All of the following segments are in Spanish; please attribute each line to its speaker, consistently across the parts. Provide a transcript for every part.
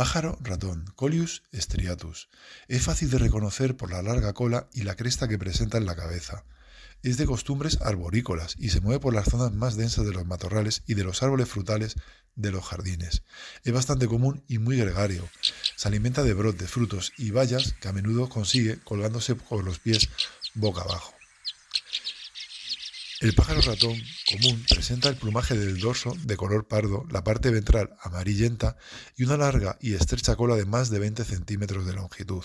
Speaker 1: Pájaro ratón, Colius striatus. Es fácil de reconocer por la larga cola y la cresta que presenta en la cabeza. Es de costumbres arborícolas y se mueve por las zonas más densas de los matorrales y de los árboles frutales de los jardines. Es bastante común y muy gregario. Se alimenta de brotes, frutos y bayas que a menudo consigue colgándose por los pies boca abajo. El pájaro ratón común presenta el plumaje del dorso de color pardo, la parte ventral amarillenta y una larga y estrecha cola de más de 20 centímetros de longitud.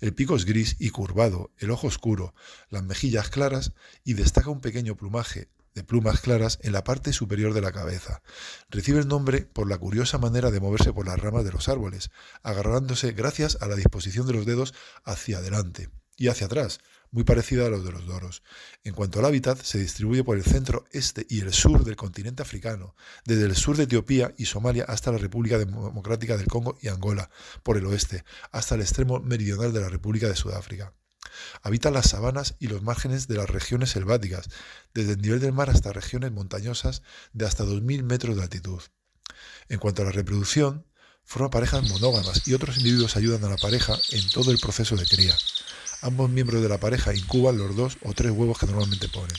Speaker 1: El pico es gris y curvado, el ojo oscuro, las mejillas claras y destaca un pequeño plumaje de plumas claras en la parte superior de la cabeza. Recibe el nombre por la curiosa manera de moverse por las ramas de los árboles, agarrándose gracias a la disposición de los dedos hacia adelante y hacia atrás, muy parecida a los de los doros. En cuanto al hábitat, se distribuye por el centro, este y el sur del continente africano, desde el sur de Etiopía y Somalia hasta la República Democrática del Congo y Angola, por el oeste, hasta el extremo meridional de la República de Sudáfrica. Habita las sabanas y los márgenes de las regiones selváticas, desde el nivel del mar hasta regiones montañosas de hasta 2.000 metros de altitud. En cuanto a la reproducción, forma parejas monógamas y otros individuos ayudan a la pareja en todo el proceso de cría. Ambos miembros de la pareja incuban los dos o tres huevos que normalmente ponen.